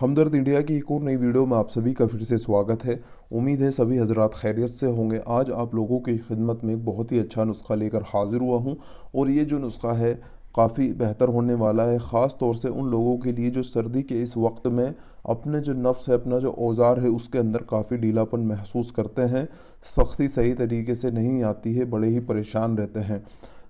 हमदर्द India की एक और नई वीडियो में आप सभी का फिर से स्वागत है उम्मीद है सभी हजरात खैरियत से होंगे आज आप लोगों की खिदमत में एक बहुत ही अच्छा नुस्खा लेकर हाजिर हुआ हूँ और ये जो नुस्खा है काफ़ी बेहतर होने वाला है ख़ास तौर से उन लोगों के लिए जो सर्दी के इस वक्त में अपने जो नफ्स है अपना जो औज़ार है उसके अंदर काफ़ी ढीलापन महसूस करते हैं सख्ती सही तरीके से नहीं आती है बड़े ही परेशान रहते हैं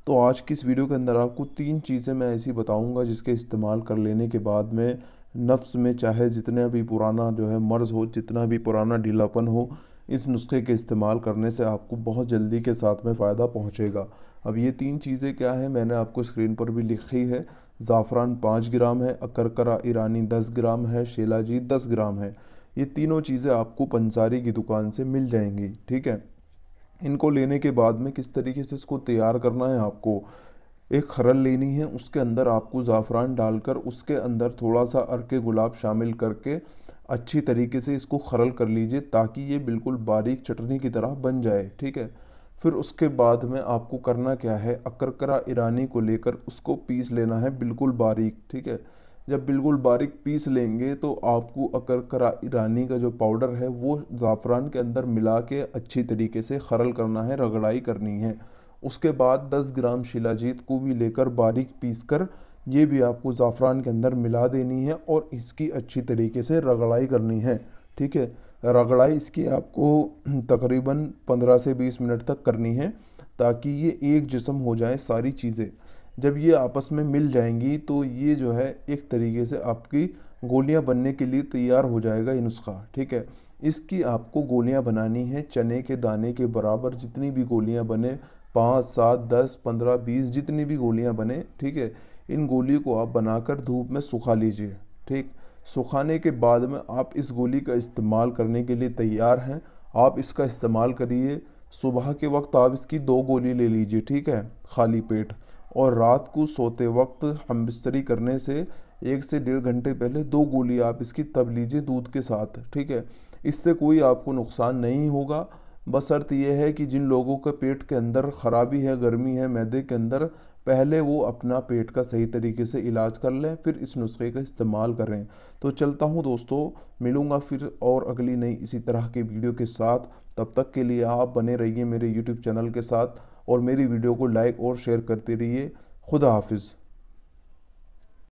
तो आज की इस वीडियो के अंदर आपको तीन चीज़ें मैं ऐसी बताऊंगा जिसके इस्तेमाल कर लेने के बाद में नफ्स में चाहे जितने भी पुराना जो है मर्ज़ हो जितना भी पुराना ढीलापन हो इस नुस्खे के इस्तेमाल करने से आपको बहुत जल्दी के साथ में फ़ायदा पहुंचेगा अब ये तीन चीज़ें क्या है मैंने आपको स्क्रीन पर भी लिखी है ज़ाफ़रान पाँच ग्राम है अकरकरा ईरानी दस ग्राम है शेलाजी दस ग्राम है ये तीनों चीज़ें आपको पंसारी की दुकान से मिल जाएंगी ठीक है इनको लेने के बाद में किस तरीके से इसको तैयार करना है आपको एक खरल लेनी है उसके अंदर आपको ज़ाफ़रान डालकर उसके अंदर थोड़ा सा अरके गुलाब शामिल करके अच्छी तरीके से इसको खरल कर लीजिए ताकि ये बिल्कुल बारीक चटनी की तरह बन जाए ठीक है फिर उसके बाद में आपको करना क्या है अकरकरा ईरानी को लेकर उसको पीस लेना है बिल्कुल बारीक ठीक है जब बिल्कुल बारीक पीस लेंगे तो आपको अकरकरा ईरानी का जो पाउडर है वो ज़ाफ़रान के अंदर मिला के अच्छी तरीके से खरल करना है रगड़ाई करनी है उसके बाद 10 ग्राम शिलाजीत को भी लेकर बारीक पीस कर ये भी आपको ज़ाफ़रान के अंदर मिला देनी है और इसकी अच्छी तरीके से रगड़ाई करनी है ठीक है रगड़ाई इसकी आपको तकरीबन 15 से 20 मिनट तक करनी है ताकि ये एक जिसम हो जाए सारी चीज़ें जब ये आपस में मिल जाएंगी तो ये जो है एक तरीके से आपकी गोलियां बनने के लिए तैयार हो जाएगा ये नुस्खा ठीक है इसकी आपको गोलियां बनानी है चने के दाने के बराबर जितनी भी गोलियां बने पाँच सात दस पंद्रह बीस जितनी भी गोलियाँ बने ठीक है इन गोली को आप बनाकर धूप में सुखा लीजिए ठीक सुखाने के बाद में आप इस गोली का इस्तेमाल करने के लिए तैयार हैं आप इसका इस्तेमाल करिए सुबह के वक्त आप इसकी दो गोली ले लीजिए ठीक है खाली पेट और रात को सोते वक्त हम बिस्तरी करने से एक से डेढ़ घंटे पहले दो गोली आप इसकी तब लीजिए दूध के साथ ठीक है इससे कोई आपको नुकसान नहीं होगा बस बशर्त यह है कि जिन लोगों के पेट के अंदर ख़राबी है गर्मी है मैदे के अंदर पहले वो अपना पेट का सही तरीके से इलाज कर लें फिर इस नुस्खे का इस्तेमाल करें तो चलता हूँ दोस्तों मिलूँगा फिर और अगली नई इसी तरह की वीडियो के साथ तब तक के लिए आप बने रहिए मेरे यूट्यूब चैनल के साथ और मेरी वीडियो को लाइक और शेयर करते रहिए खुदा हाफिज़